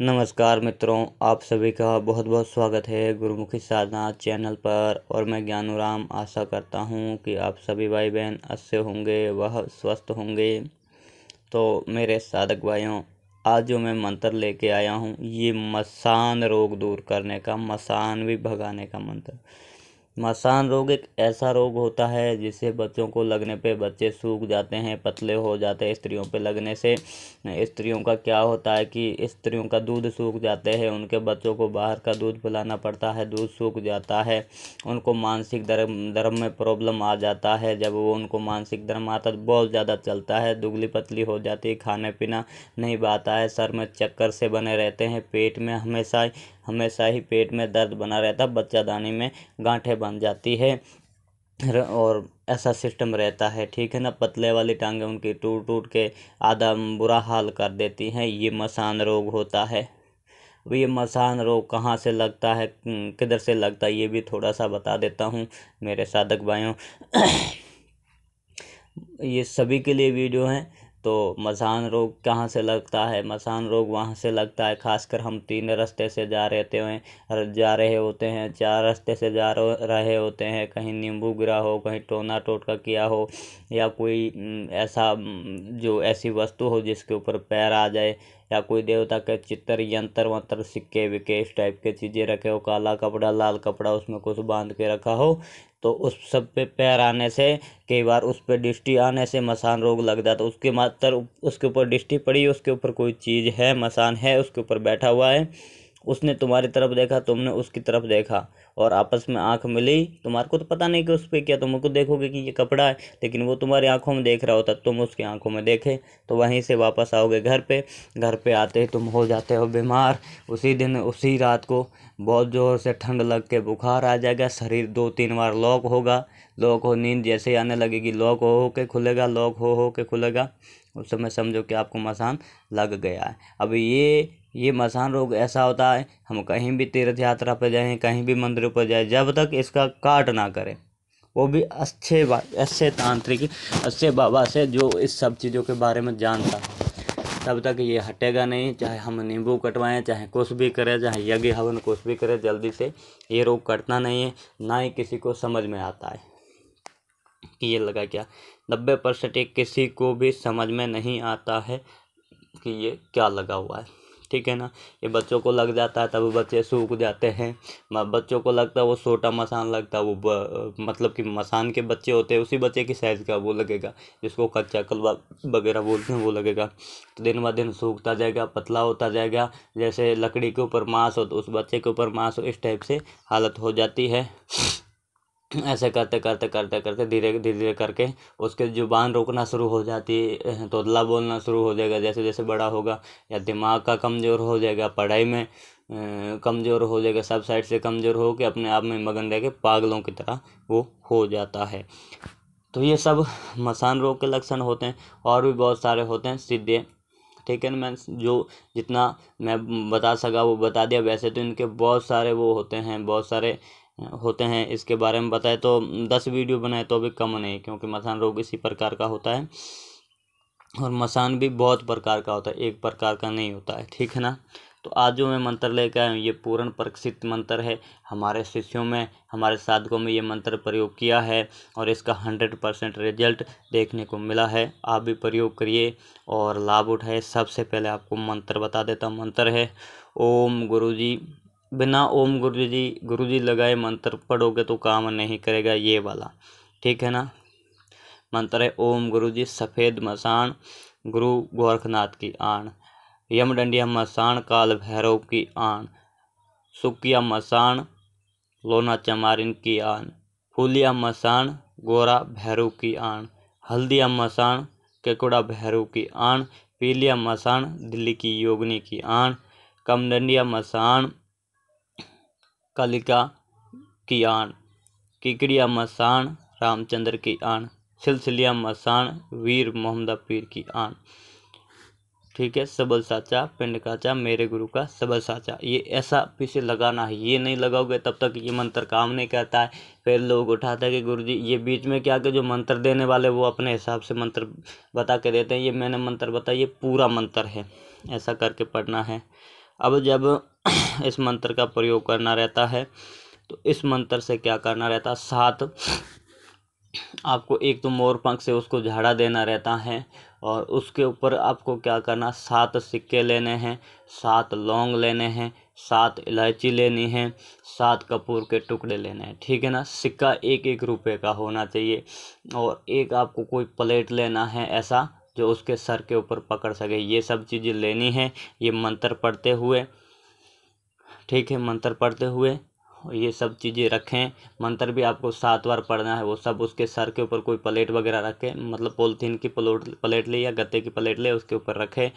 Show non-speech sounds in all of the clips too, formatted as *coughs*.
नमस्कार मित्रों आप सभी का बहुत बहुत स्वागत है गुरुमुखी साधना चैनल पर और मैं ज्ञानुराम आशा करता हूं कि आप सभी भाई बहन अच्छे होंगे वह स्वस्थ होंगे तो मेरे साधक भाइयों आज जो मैं मंत्र लेके आया हूं ये मसान रोग दूर करने का मसान भी भगाने का मंत्र मसान रोग एक ऐसा रोग होता है जिसे बच्चों को लगने पे बच्चे सूख जाते हैं पतले हो जाते हैं स्त्रियों पे लगने से स्त्रियों का क्या होता है कि स्त्रियों का दूध सूख जाते हैं उनके बच्चों को बाहर का दूध पिलाना पड़ता है दूध सूख जाता है उनको मानसिक धर्म धर्म में प्रॉब्लम आ जाता है जब वो उनको मानसिक धर्म आता तो बहुत ज़्यादा चलता है दुगली पतली हो जाती है खाने पीना नहीं पाता है सर में चक्कर से बने रहते हैं पेट में हमेशा हमेशा ही पेट में दर्द बना रहता बच्चादानी में गांठें बन जाती है और ऐसा सिस्टम रहता है ठीक है ना पतले वाली टांगें उनकी टूट टूट के आधा बुरा हाल कर देती हैं ये मसान रोग होता है अब ये मसान रोग कहाँ से लगता है किधर से लगता है ये भी थोड़ा सा बता देता हूँ मेरे साधक भाइयों *coughs* ये सभी के लिए वीडियो हैं तो मसान रोग कहाँ से लगता है मसान रोग वहाँ से लगता है खासकर हम तीन रास्ते से जा रहते हैं जा रहे होते हैं चार रास्ते से जा रहे होते हैं कहीं नींबू गिरा हो कहीं टोना टोटका किया हो या कोई ऐसा जो ऐसी वस्तु हो जिसके ऊपर पैर आ जाए या कोई देवता के चित्र यंत्र वंत्र सिक्के विक्के इस टाइप के चीज़ें रखे हो काला कपड़ा लाल कपड़ा उसमें कुछ बांध के रखा हो तो उस सब पे पैर आने से कई बार उस पर दृष्टि आने से मसान रोग लग जाता तो उसके मात्र उसके ऊपर दृष्टि पड़ी उसके ऊपर कोई चीज़ है मसान है उसके ऊपर बैठा हुआ है उसने तुम्हारी तरफ देखा तुमने उसकी तरफ देखा और आपस में आंख मिली तुम्हारे को तो पता नहीं कि उस पर क्या तुमको देखोगे कि ये कपड़ा है लेकिन वो तुम्हारी आंखों में देख रहा होता तुम उसकी आंखों में देखे तो वहीं से वापस आओगे घर पे घर पे आते ही तुम हो जाते हो बीमार उसी दिन उसी रात को बहुत ज़ोर से ठंड लग के बुखार आ जाएगा शरीर दो तीन बार लॉक होगा लॉक हो नींद जैसे आने लगेगी लॉक हो हो के खुलेगा लॉक हो हो के खुलेगा उस समय समझो कि आपको मसान लग गया है अब ये ये मसान रोग ऐसा होता है हम कहीं भी तीर्थ यात्रा पर जाएं कहीं भी मंदिर पर जाएं जब तक इसका काट ना करें वो भी अच्छे अच्छे तांत्रिक अच्छे बाबा से जो इस सब चीज़ों के बारे में जानता है तब तक ये हटेगा नहीं चाहे हम नींबू कटवाएं चाहे कुछ भी करें चाहे यज्ञ हवन कुछ भी करें जल्दी से ये रोग कटना नहीं है ना ही किसी को समझ में आता है कि ये लगा क्या नब्बे परसेंट एक किसी को भी समझ में नहीं आता है कि ये क्या लगा हुआ है ठीक है ना ये बच्चों को लग जाता है तब बच्चे सूख जाते हैं बच्चों को लगता है वो छोटा मसान लगता है वो मतलब कि मसान के बच्चे होते हैं उसी बच्चे की साइज़ का वो लगेगा जिसको कच्चा कलवा वगैरह बोलते हैं वो लगेगा तो दिन ब दिन सूखता जाएगा पतला होता जाएगा जैसे लकड़ी के ऊपर मांस हो तो उस बच्चे के ऊपर मांस हो इस टाइप से हालत हो जाती है *clears throat* ऐसे करते करते करते करते धीरे धीरे धीरे करके उसके ज़ुबान रोकना शुरू हो जाती है तोतला बोलना शुरू हो जाएगा जैसे जैसे बड़ा होगा या दिमाग का कमज़ोर हो जाएगा पढ़ाई में कमज़ोर हो जाएगा सब साइड से कमज़ोर हो के अपने आप में मगन रह के पागलों की तरह वो हो जाता है तो ये सब मसान रोग के लक्षण होते हैं और भी बहुत सारे होते हैं सीधे ठीक है ना मैं जो जितना मैं बता सका वो बता दिया वैसे तो इनके बहुत सारे वो होते हैं बहुत सारे होते हैं इसके बारे में बताए तो दस वीडियो बनाए तो भी कम नहीं क्योंकि मसान रोग इसी प्रकार का होता है और मसान भी बहुत प्रकार का होता है एक प्रकार का नहीं होता है ठीक है ना तो आज जो मैं मंत्र लेकर आया हूँ ये पूर्ण प्रकसित मंत्र है हमारे शिष्यों में हमारे साधकों में ये मंत्र प्रयोग किया है और इसका हंड्रेड परसेंट रिजल्ट देखने को मिला है आप भी प्रयोग करिए और लाभ उठाए सबसे पहले आपको मंत्र बता देता हूँ मंत्र है ओम गुरु जी बिना ओम गुरु जी गुरु जी लगाए मंत्र पढ़ोगे तो काम नहीं करेगा ये वाला ठीक है ना मंत्र है ओम गुरु जी सफ़ेद मसान गुरु गोरखनाथ की आण यमडंडिया मसान काल भैरव की आण सुकिया मसान लोना चमारिन की आण फूलिया मसान गोरा भैरव की आण हल्दिया मसान केकुड़ा भैरव की आण पीलिया मसान दिल्ली की योगनी की आण कमडंडिया मसान कालिका की आन किकड़िया मसान रामचंद्र की आन सिलसिलिया मसान वीर मोहम्मदा पीर की आन ठीक है सबल साचा पिंड काचा मेरे गुरु का सबल साचा ये ऐसा पीछे लगाना है ये नहीं लगाओगे तब तक ये मंत्र काम नहीं करता है फिर लोग उठाते हैं कि गुरु जी ये बीच में क्या कि जो मंत्र देने वाले वो अपने हिसाब से मंत्र बता के देते हैं ये मैंने मंत्र बताया ये पूरा मंत्र है ऐसा करके पढ़ना है अब जब *clears throat* इस मंत्र का प्रयोग करना रहता है तो इस मंत्र से क्या करना रहता है सात आपको एक तो मोर पंख से उसको झाड़ा देना रहता है और उसके ऊपर आपको क्या करना सात सिक्के लेने हैं सात लौंग लेने हैं सात इलायची लेनी है सात कपूर के टुकड़े लेने हैं ठीक है ना सिक्का एक एक रुपए का होना चाहिए और एक आपको कोई प्लेट लेना है ऐसा जो उसके सर के ऊपर पकड़ सके ये सब चीज़ें लेनी है ये मंत्र पढ़ते हुए ठीक है मंत्र पढ़ते हुए ये सब चीज़ें रखें मंत्र भी आपको सात बार पढ़ना है वो सब उसके सर के ऊपर कोई प्लेट वगैरह रखें मतलब पोलिथीन की प्लोट प्लेट ले या गत्ते की प्लेट ले उसके ऊपर रखें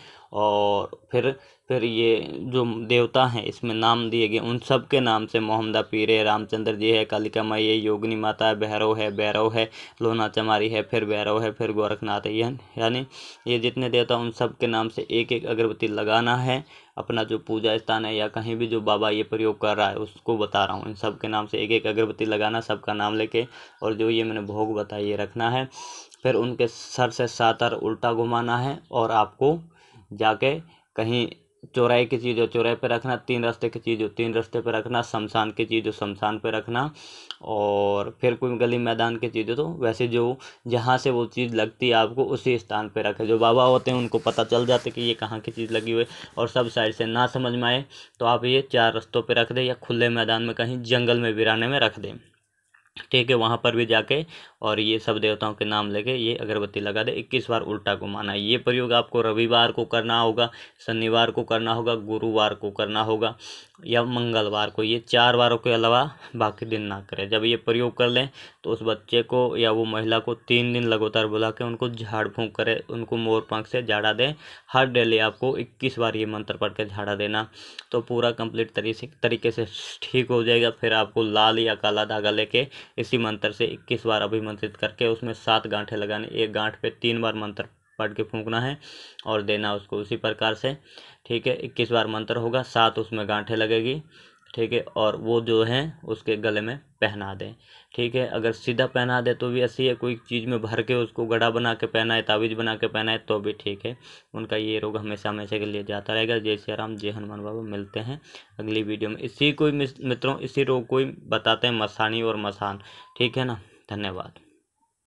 और फिर फिर ये जो देवता हैं इसमें नाम दिए गए उन सब के नाम से मोहम्मदा पीर है रामचंद्र जी है कालिका माई है योगिनी माता है भैरव है भैरव है लोना चमारी है फिर भैरव है फिर गोरखनाथ है यानी ये जितने देवता उन सब के नाम से एक एक अगरबत्ती लगाना है अपना जो पूजा स्थान है या कहीं भी जो बाबा ये प्रयोग कर रहा है उसको बता रहा हूँ इन सब के नाम से एक एक अगरबत्ती लगाना सबका नाम लेके और जो ये मैंने भोग बताया ये रखना है फिर उनके सर से सातर उल्टा घुमाना है और आपको जाके कहीं चौराहे की चीज़ हो चौराहे पे रखना तीन रास्ते की चीज़ हो तीन रास्ते पे रखना शमशान की चीज़ हो शमशान पे रखना और फिर कोई गली मैदान की चीज़ हो तो वैसे जो जहाँ से वो चीज़ लगती है आपको उसी स्थान पे रखें जो बाबा होते हैं उनको पता चल जाता है कि ये कहाँ की चीज़ लगी हुई और सब साइड से ना समझ में आए तो आप ये चार रस्तों पर रख दें या खुले मैदान में कहीं जंगल में बिराने में रख दें ठीक है वहाँ पर भी जाके और ये सब देवताओं के नाम लेके ये अगरबत्ती लगा दे इक्कीस बार उल्टा घुमाना है ये प्रयोग आपको रविवार को करना होगा शनिवार को करना होगा गुरुवार को करना होगा या मंगलवार को ये चार बारों के अलावा बाकी दिन ना करें जब ये प्रयोग कर लें तो उस बच्चे को या वो महिला को तीन दिन लगातार बुला के उनको झाड़ फूँक करें उनको मोर पंख से झाड़ा दें हर डेली आपको इक्कीस बार ये मंत्र पढ़ के झाड़ा देना तो पूरा कंप्लीट तरीके तरीके से ठीक हो जाएगा फिर आपको लाल या काला धागा लेके इसी मंत्र से इक्कीस बार अभिमंत्रित करके उसमें सात गांठें लगाने एक गांठ पे तीन बार मंत्र पढ़ के फूंकना है और देना उसको उसी प्रकार से ठीक है इक्कीस बार मंत्र होगा सात उसमें गांठें लगेगी ठीक है और वो जो है उसके गले में पहना दें ठीक है अगर सीधा पहना दे तो भी ऐसी है कोई चीज़ में भर के उसको गड़ा बना के पहनाए ताबीज बना के पहनाए तो भी ठीक है उनका ये रोग हमेशा हमेशा के लिए जाता रहेगा जय श्री राम जय हनुमान बाबा मिलते हैं अगली वीडियो में इसी कोई मित्रों इसी रोग को ही बताते हैं मसानी और मसान ठीक है ना धन्यवाद